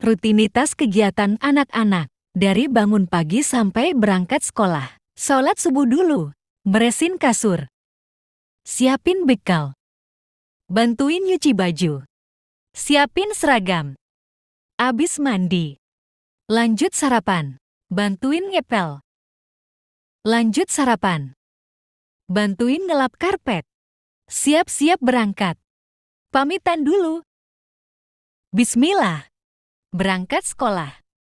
Rutinitas kegiatan anak-anak. Dari bangun pagi sampai berangkat sekolah. Sholat subuh dulu. Beresin kasur. Siapin bekal. Bantuin nyuci baju. Siapin seragam. Abis mandi. Lanjut sarapan. Bantuin ngepel. Lanjut sarapan. Bantuin ngelap karpet. Siap-siap berangkat. Pamitan dulu. Bismillah berangkat sekolah.